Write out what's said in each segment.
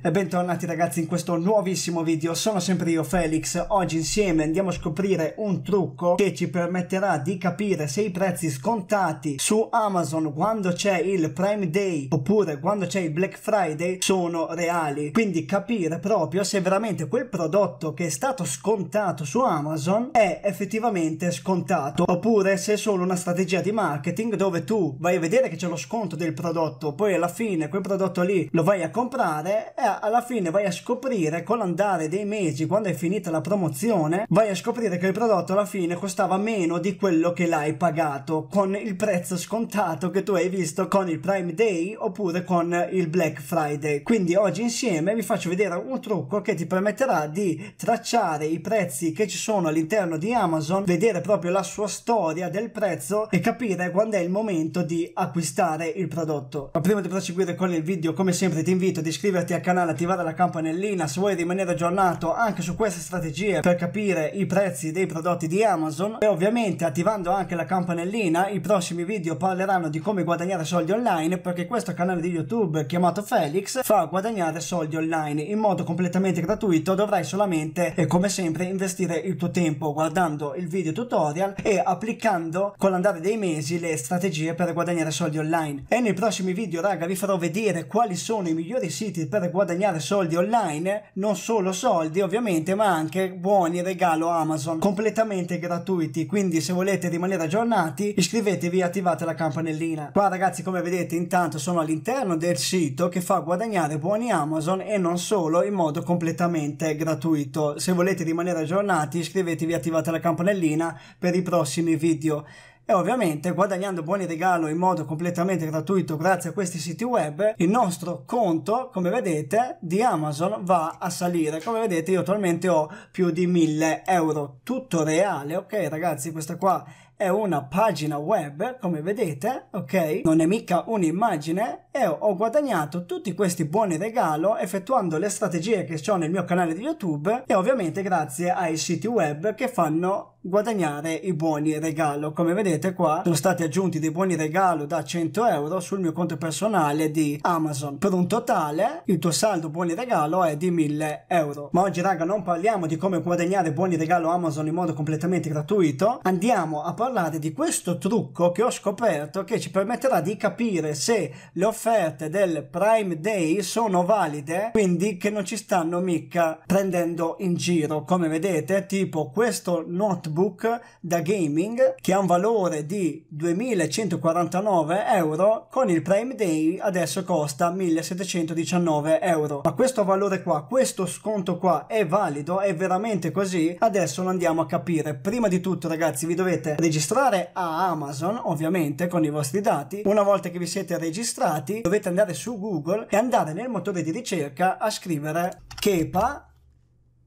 E bentornati ragazzi in questo nuovissimo video, sono sempre io Felix, oggi insieme andiamo a scoprire un trucco che ci permetterà di capire se i prezzi scontati su Amazon quando c'è il Prime Day oppure quando c'è il Black Friday sono reali, quindi capire proprio se veramente quel prodotto che è stato scontato su Amazon è effettivamente scontato oppure se è solo una strategia di marketing dove tu vai a vedere che c'è lo sconto del prodotto, poi alla fine quel prodotto lì lo vai a comprare e cioè, alla fine vai a scoprire con l'andare dei mesi, quando è finita la promozione, vai a scoprire che il prodotto alla fine costava meno di quello che l'hai pagato con il prezzo scontato che tu hai visto con il Prime Day oppure con il Black Friday. Quindi oggi insieme vi faccio vedere un trucco che ti permetterà di tracciare i prezzi che ci sono all'interno di Amazon, vedere proprio la sua storia del prezzo e capire quando è il momento di acquistare il prodotto. Ma prima di proseguire con il video, come sempre ti invito ad iscriverti al canale canale, attivare la campanellina se vuoi rimanere aggiornato anche su queste strategie per capire i prezzi dei prodotti di Amazon e ovviamente attivando anche la campanellina i prossimi video parleranno di come guadagnare soldi online perché questo canale di YouTube chiamato Felix fa guadagnare soldi online in modo completamente gratuito dovrai solamente e come sempre investire il tuo tempo guardando il video tutorial e applicando con l'andare dei mesi le strategie per guadagnare soldi online e nei prossimi video raga vi farò vedere quali sono i migliori siti per guadagnare guadagnare soldi online, non solo soldi ovviamente, ma anche buoni regalo Amazon completamente gratuiti. Quindi se volete rimanere aggiornati, iscrivetevi e attivate la campanellina. Qua ragazzi, come vedete, intanto sono all'interno del sito che fa guadagnare buoni Amazon e non solo in modo completamente gratuito. Se volete rimanere aggiornati, iscrivetevi e attivate la campanellina per i prossimi video e ovviamente guadagnando buoni regalo in modo completamente gratuito grazie a questi siti web il nostro conto come vedete di Amazon va a salire come vedete io attualmente ho più di 1000 euro tutto reale ok ragazzi questa qua è una pagina web, come vedete, ok? Non è mica un'immagine e ho guadagnato tutti questi buoni regalo effettuando le strategie che ho nel mio canale di YouTube e ovviamente grazie ai siti web che fanno guadagnare i buoni regalo come vedete qua sono stati aggiunti dei buoni regalo da 100 euro sul mio conto personale di Amazon per un totale il tuo saldo buoni regalo è di 1000 euro ma oggi raga non parliamo di come guadagnare buoni regalo Amazon in modo completamente gratuito andiamo a parlare di questo trucco che ho scoperto che ci permetterà di capire se le offerte del Prime Day sono valide quindi che non ci stanno mica prendendo in giro come vedete tipo questo note notebook da gaming che ha un valore di 2149 euro con il Prime Day adesso costa 1719 euro ma questo valore qua questo sconto qua è valido è veramente così adesso lo andiamo a capire prima di tutto ragazzi vi dovete registrare a Amazon ovviamente con i vostri dati una volta che vi siete registrati dovete andare su Google e andare nel motore di ricerca a scrivere Kepa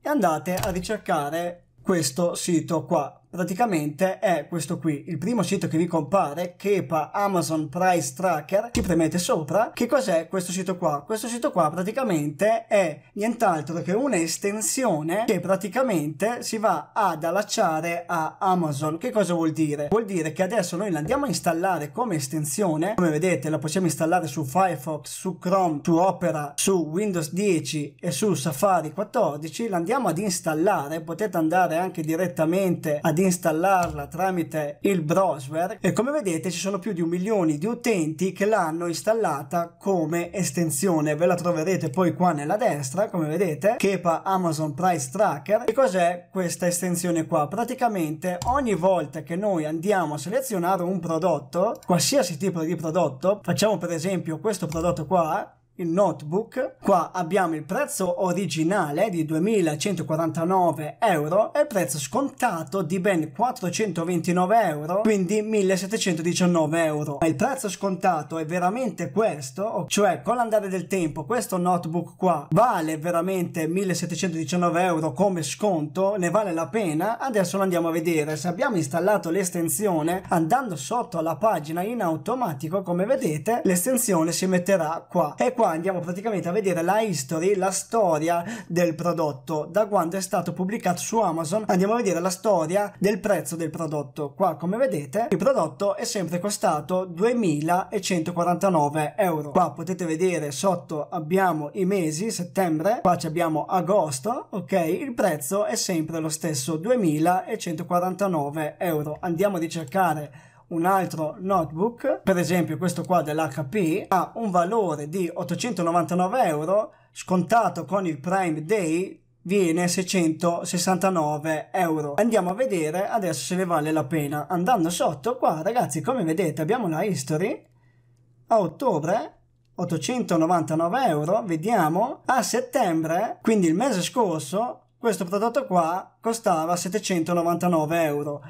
e andate a ricercare questo sito qua praticamente è questo qui, il primo sito che vi compare, Kepa Amazon Price Tracker, ci premete sopra, che cos'è questo sito qua? Questo sito qua praticamente è nient'altro che un'estensione che praticamente si va ad allacciare a Amazon, che cosa vuol dire? Vuol dire che adesso noi l'andiamo a installare come estensione, come vedete la possiamo installare su Firefox, su Chrome, su Opera, su Windows 10 e su Safari 14, l'andiamo ad installare, potete andare anche direttamente ad installarla tramite il browser e come vedete ci sono più di un milione di utenti che l'hanno installata come estensione. Ve la troverete poi qua nella destra, come vedete, Kepa Amazon Price Tracker. e cos'è questa estensione qua? Praticamente ogni volta che noi andiamo a selezionare un prodotto, qualsiasi tipo di prodotto, facciamo per esempio questo prodotto qua, il notebook. Qua abbiamo il prezzo originale di 2149 euro e il prezzo scontato di ben 429 euro, quindi 1719 euro. Ma il prezzo scontato è veramente questo, cioè con l'andare del tempo questo notebook qua vale veramente 1719 euro come sconto, ne vale la pena? Adesso lo andiamo a vedere. Se abbiamo installato l'estensione, andando sotto alla pagina in automatico, come vedete, l'estensione si metterà qua e qua andiamo praticamente a vedere la history, la storia del prodotto. Da quando è stato pubblicato su Amazon andiamo a vedere la storia del prezzo del prodotto. Qua come vedete il prodotto è sempre costato 2149 euro. Qua potete vedere sotto abbiamo i mesi, settembre, qua abbiamo agosto, ok? Il prezzo è sempre lo stesso, 2149 euro. Andiamo a ricercare un altro notebook, per esempio questo qua dell'HP, ha un valore di 899 euro, scontato con il Prime Day viene 669 euro andiamo a vedere adesso se ne vale la pena andando sotto qua ragazzi come vedete abbiamo la history a ottobre 899 euro vediamo a settembre quindi il mese scorso questo prodotto qua costava 799 euro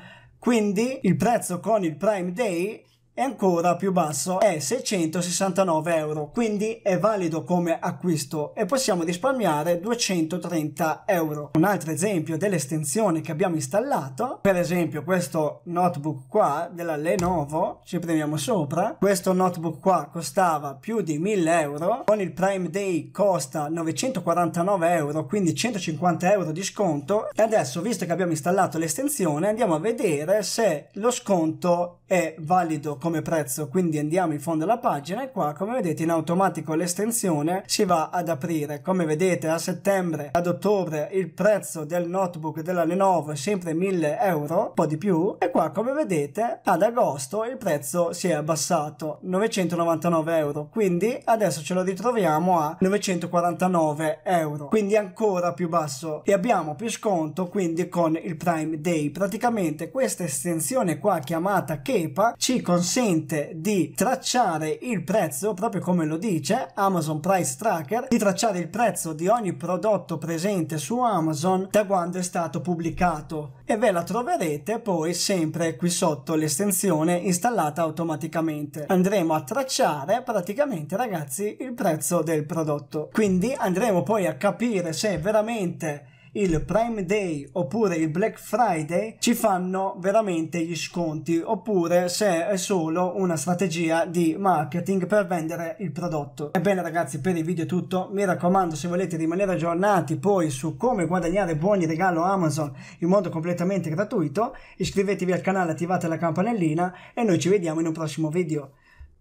quindi il prezzo con il Prime Day e ancora più basso è 669 euro quindi è valido come acquisto e possiamo risparmiare 230 euro un altro esempio dell'estensione che abbiamo installato per esempio questo notebook qua della Lenovo ci premiamo sopra questo notebook qua costava più di 1000 euro con il Prime Day costa 949 euro quindi 150 euro di sconto e adesso visto che abbiamo installato l'estensione andiamo a vedere se lo sconto è valido come prezzo quindi andiamo in fondo alla pagina e qua come vedete in automatico l'estensione si va ad aprire come vedete a settembre ad ottobre il prezzo del notebook della Lenovo è sempre 1000 euro un po' di più e qua come vedete ad agosto il prezzo si è abbassato 999 euro quindi adesso ce lo ritroviamo a 949 euro quindi ancora più basso e abbiamo più sconto quindi con il Prime Day praticamente questa estensione qua chiamata Kepa ci consente consente di tracciare il prezzo, proprio come lo dice Amazon Price Tracker, di tracciare il prezzo di ogni prodotto presente su Amazon da quando è stato pubblicato e ve la troverete poi sempre qui sotto l'estensione installata automaticamente. Andremo a tracciare praticamente ragazzi il prezzo del prodotto. Quindi andremo poi a capire se veramente il Prime Day oppure il Black Friday ci fanno veramente gli sconti oppure se è solo una strategia di marketing per vendere il prodotto. Ebbene ragazzi per il video è tutto, mi raccomando se volete rimanere aggiornati poi su come guadagnare buoni regalo Amazon in modo completamente gratuito iscrivetevi al canale, attivate la campanellina e noi ci vediamo in un prossimo video.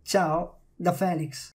Ciao da Felix!